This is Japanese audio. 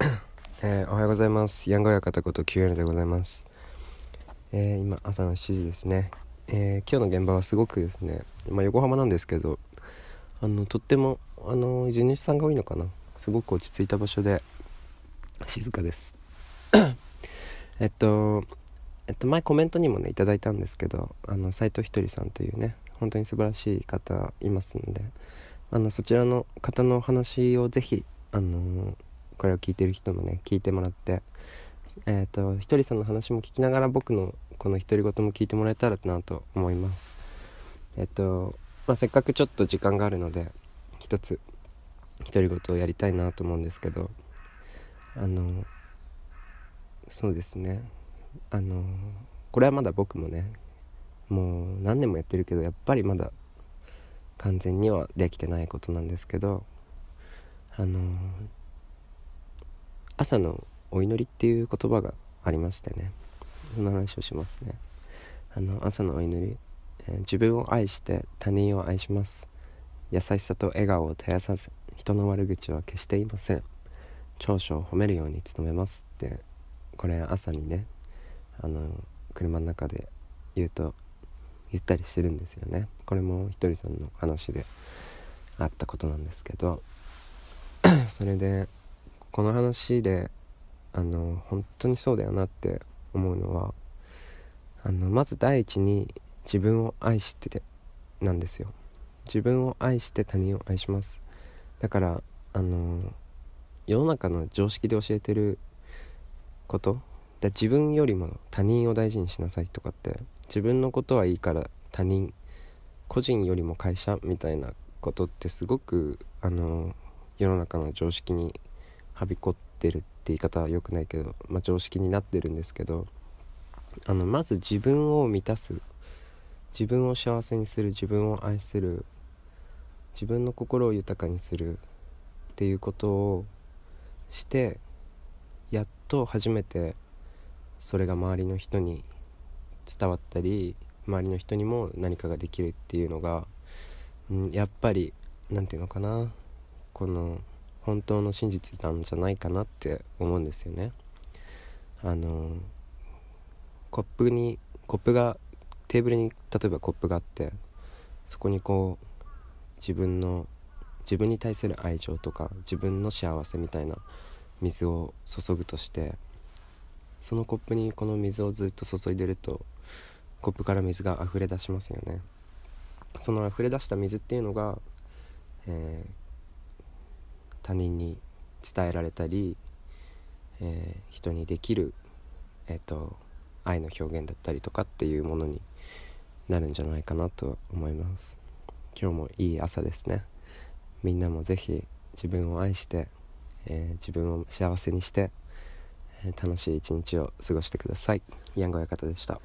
えー、おはようございます。やんごやかたこと QL でございます。えー、今朝の7時ですね。えー、今日の現場はすごくですね、今横浜なんですけど、あのとってもあの地主さんが多いのかな。すごく落ち着いた場所で静かです。えっと。えっと、前コメントにもねいただいたんですけどあの斉藤ひとりさんというね本当に素晴らしい方いますんであのそちらの方のお話をぜひ、あのこれを聞いてる人もね聞いてもらってえっ、ー、とひとりさんの話も聞きながら僕のこの独り言も聞いてもらえたらなと思いますえっ、ー、と、まあ、せっかくちょっと時間があるので一つ独り言をやりたいなと思うんですけどあのそうですねあのこれはまだ僕もねもう何年もやってるけどやっぱりまだ完全にはできてないことなんですけどあの朝のお祈りっていう言葉がありましてねその話をしますねあの朝のお祈り、えー、自分を愛して他人を愛します優しさと笑顔を絶やさず人の悪口は決していません長所を褒めるように努めますってこれ朝にねあの車の中で言うと言ったりしてるんですよねこれもひとりさんの話であったことなんですけど それでこの話であの本当にそうだよなって思うのはあのまず第一に自分を愛しててなんですよ自分を愛して他人を愛しますだからあの世の中の常識で教えてることだ自分よりも他人を大事にしなさいとかって自分のことはいいから他人個人よりも会社みたいなことってすごくあの世の中の常識にはびこってるって言い方は良くないけど、まあ、常識になってるんですけどあのまず自分を満たす自分を幸せにする自分を愛する自分の心を豊かにするっていうことをしてやっと初めてそれが周りの人に伝わったり周りの人にも何かができるっていうのが、うん、やっぱり何て言うのかなこの本当の真実なんじゃないかなって思うんですよね。あのコップにコップがテーブルに例えばコップがあってそこにこう自分の自分に対する愛情とか自分の幸せみたいな水を注ぐとしてそのコップにこの水をずっと注いでるとコップから水が溢れ出しますよねその溢れ出した水っていうのが、えー、他人に伝えられたり、えー、人にできる、えーと、愛の表現だったりとかっていうものになるんじゃないかなと思います今日もいい朝ですねみんなも是非自分を愛して、えー、自分を幸せにして、え楽しい一日を過ごしてくださいヤンゴ親方でした